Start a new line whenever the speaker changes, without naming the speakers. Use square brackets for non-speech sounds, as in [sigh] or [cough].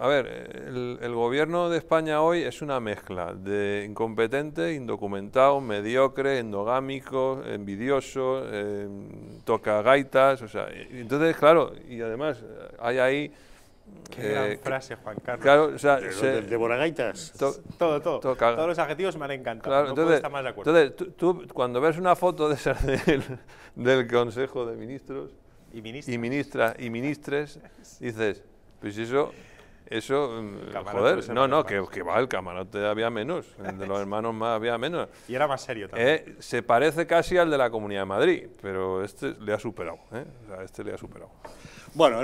A ver, el, gobierno de España hoy es una mezcla de incompetente, indocumentado, mediocre, endogámico, envidioso, eh, toca gaitas, o sea, entonces, claro, y además eh, hay ahí... Qué eh, frase, Juan Carlos. Claro, o sea, de, Boragaitas. todo, todo. Todos los adjetivos me han encantado. no entonces, puedo más de acuerdo. Entonces, tú, cuando ves una foto de del, Consejo de Ministros y, ministros. y ministras y ministres, dices pues eso, eso, mm, joder, no, no, que, que, va, el camarote había menos, el de los [laughs] hermanos más había menos.
Y era más serio también.
Eh, se parece casi al de la Comunidad de Madrid, pero este le ha superado, eh, este le ha superado. Bueno.